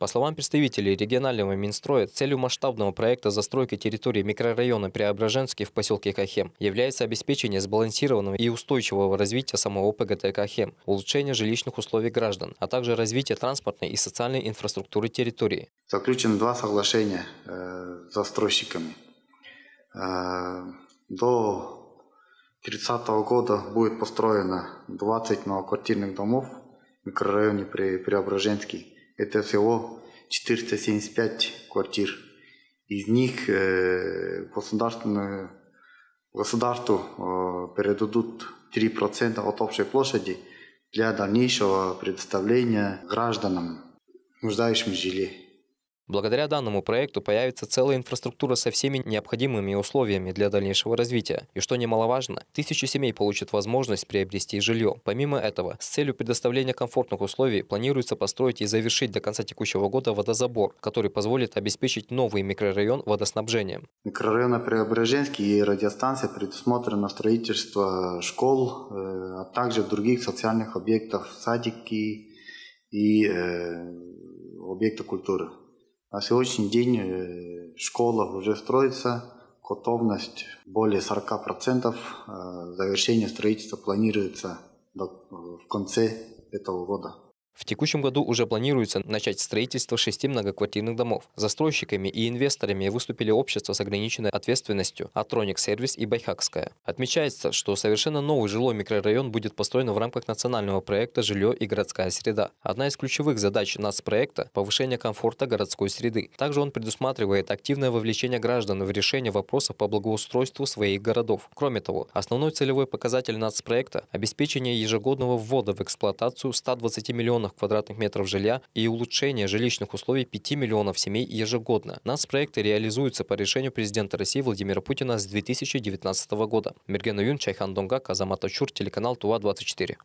По словам представителей регионального Минстроя, целью масштабного проекта застройки территории микрорайона Преображенский в поселке Кахем является обеспечение сбалансированного и устойчивого развития самого ПГТ Кахем, улучшение жилищных условий граждан, а также развитие транспортной и социальной инфраструктуры территории. Заключены два соглашения э, с застройщиками. Э, до 30 -го года будет построено 20 новоквартирных домов в микрорайоне Преображенский это всего 475 квартир. Из них э, государственную, государству э, передадут 3% от общей площади для дальнейшего предоставления гражданам, нуждающимся в жилье. Благодаря данному проекту появится целая инфраструктура со всеми необходимыми условиями для дальнейшего развития. И что немаловажно, тысячи семей получат возможность приобрести жилье. Помимо этого, с целью предоставления комфортных условий планируется построить и завершить до конца текущего года водозабор, который позволит обеспечить новый микрорайон водоснабжением. Микрорайон Преображенский и радиостанция предусмотрено строительство школ, э, а также других социальных объектов, садики и э, объекты культуры. На сегодняшний день школа уже строится готовность более 40%. Завершение строительства планируется в конце этого года. В текущем году уже планируется начать строительство шести многоквартирных домов. Застройщиками и инвесторами выступили Общество с ограниченной ответственностью «Атроник Сервис» и «Байхакская». Отмечается, что совершенно новый жилой микрорайон будет построен в рамках национального проекта «Жилье и городская среда». Одна из ключевых задач нацпроекта – повышение комфорта городской среды. Также он предусматривает активное вовлечение граждан в решение вопросов по благоустройству своих городов. Кроме того, основной целевой показатель нацпроекта – обеспечение ежегодного ввода в эксплуатацию 120 миллионов миллионах квадратных метров жилья и улучшение жилищных условий 5 миллионов семей ежегодно. Нас проекты реализуются по решению президента России Владимира Путина с 2019 года. Мирген Юн Чайхан Донга, Казамат Ачур, телеканал Туа-24.